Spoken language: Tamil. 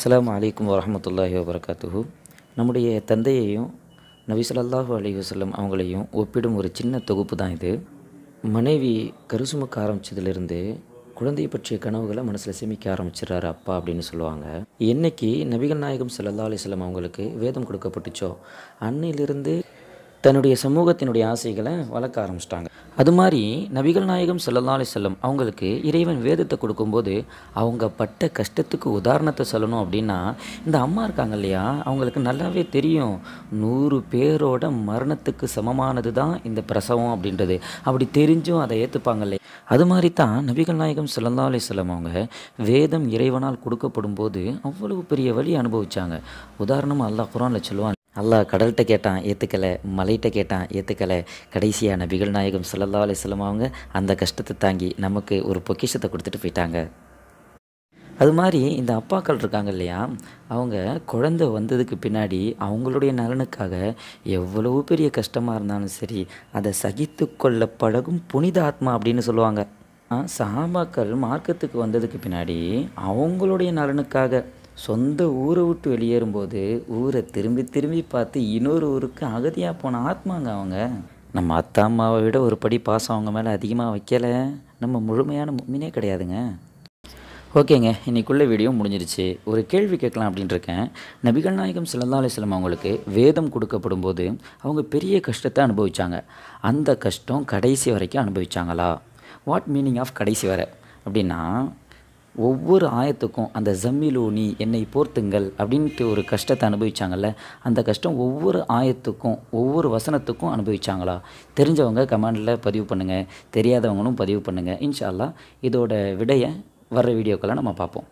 அஸ்லாம் அலைக்கும் வரமத்துல்லாஹி வபரகாத்துஹூ நம்முடைய தந்தையையும் நபி சொல்லாஹூ அலி வசல்லம் அவங்களையும் ஒப்பிடும் ஒரு சின்ன தொகுப்பு தான் இது மனைவி கருசுமக்க ஆரம்பித்ததுலேருந்து குழந்தையை பற்றிய கனவுகளை மனசில் சேமிக்க ஆரம்பிச்சிடறாரு அப்பா அப்படின்னு சொல்லுவாங்க என்னைக்கு நபிகள் நாயகம் சல்லா அலிஸ்லாம் அவங்களுக்கு வேதம் கொடுக்கப்பட்டுச்சோ அன்னையிலிருந்து தன்னுடைய சமூகத்தினுடைய ஆசைகளை வளர்க்க ஆரம்பிச்சிட்டாங்க அது மாதிரி நபிகள் நாயகம் செல்லல்லாலே செல்லும் அவங்களுக்கு இறைவன் வேதத்தை கொடுக்கும்போது அவங்க பட்ட கஷ்டத்துக்கு உதாரணத்தை சொல்லணும் அப்படின்னா இந்த அம்மா இருக்காங்க இல்லையா அவங்களுக்கு நல்லாவே தெரியும் நூறு பேரோட மரணத்துக்கு சமமானது தான் இந்த பிரசவம் அப்படின்றது அப்படி தெரிஞ்சும் அதை ஏற்றுப்பாங்க இல்லையா அது மாதிரி தான் நபிகள் நாயகம் சிலந்தாலே செல்லும் அவங்க வேதம் இறைவனால் கொடுக்கப்படும் போது அவ்வளவு பெரிய வழி அனுபவிச்சாங்க உதாரணமாக அல்லா குரானில் சொல்லுவான் அல்லாஹ் கடல்கிட்ட கேட்டான் ஏற்றுக்கலை மலைகிட்ட கேட்டான் ஏற்றுக்கலை கடைசியான பிகல் நாயகம் சொல்லல்லா அலிஸ்லம் அவங்க அந்த கஷ்டத்தை தாங்கி நமக்கு ஒரு பொக்கிஷத்தை கொடுத்துட்டு போயிட்டாங்க அது மாதிரி இந்த அப்பாக்கள் இருக்காங்க இல்லையா அவங்க குழந்த வந்ததுக்கு பின்னாடி அவங்களுடைய நலனுக்காக எவ்வளவு பெரிய கஷ்டமாக இருந்தாலும் சரி அதை சகித்து கொள்ள பழகும் புனித ஆத்மா அப்படின்னு சொல்லுவாங்க சாமாக்கள் மார்க்கத்துக்கு வந்ததுக்கு பின்னாடி அவங்களுடைய நலனுக்காக சொந்த ஊரை விட்டு வெளியேறும்போது ஊரை திரும்பி திரும்பி பார்த்து இன்னொரு ஊருக்கு அகதியாக போன ஆத்மாங்க அவங்க நம்ம அத்தா அம்மாவை விட ஒரு படி பாசம் அவங்க மேலே அதிகமாக வைக்கலை நம்ம முழுமையான மும்மினே கிடையாதுங்க ஓகேங்க இன்றைக்குள்ள வீடியோ முடிஞ்சிருச்சு ஒரு கேள்வி கேட்கலாம் அப்படின்ட்டு இருக்கேன் நபிகள் நாயகம் சிலந்தா அலிஸ்லம் அவங்களுக்கு வேதம் கொடுக்கப்படும் போது அவங்க பெரிய கஷ்டத்தை அனுபவித்தாங்க அந்த கஷ்டம் கடைசி வரைக்கும் அனுபவித்தாங்களா வாட் மீனிங் ஆஃப் கடைசி வரை அப்படின்னா ஒவ்வொரு ஆயத்துக்கும் அந்த ஜம்மிலூனி என்னை போர்த்துங்கள் அப்படின்ட்டு ஒரு கஷ்டத்தை அனுபவிச்சாங்கல்ல அந்த கஷ்டம் ஒவ்வொரு ஆயத்துக்கும் ஒவ்வொரு வசனத்துக்கும் அனுபவிச்சாங்களா தெரிஞ்சவங்க கமெண்டில் பதிவு பண்ணுங்கள் தெரியாதவங்களும் பதிவு பண்ணுங்கள் இன்ஷால்லா இதோட விடையை வர்ற வீடியோக்கெல்லாம் நம்ம பார்ப்போம்